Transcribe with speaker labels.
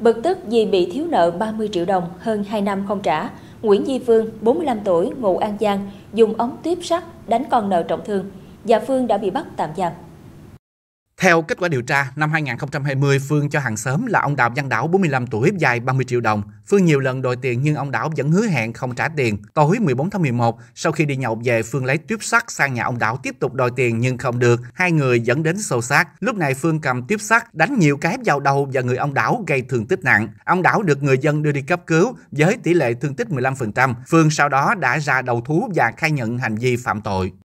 Speaker 1: Bực tức vì bị thiếu nợ 30 triệu đồng hơn 2 năm không trả, Nguyễn Di Phương, 45 tuổi, ngụ An Giang, dùng ống tuyếp sắt đánh con nợ trọng thương và Phương đã bị bắt tạm giam.
Speaker 2: Theo kết quả điều tra, năm 2020, Phương cho hàng xóm là ông Đào Văn Đảo 45 tuổi dài 30 triệu đồng. Phương nhiều lần đòi tiền nhưng ông Đảo vẫn hứa hẹn không trả tiền. Tối 14 tháng 11, sau khi đi nhậu về, Phương lấy tuyếp sắt sang nhà ông Đảo tiếp tục đòi tiền nhưng không được. Hai người dẫn đến xô xát. Lúc này Phương cầm tuyếp sắt đánh nhiều cái vào đầu và người ông Đảo gây thương tích nặng. Ông Đảo được người dân đưa đi cấp cứu với tỷ lệ thương tích 15%. Phương sau đó đã ra đầu thú và khai nhận hành vi phạm tội.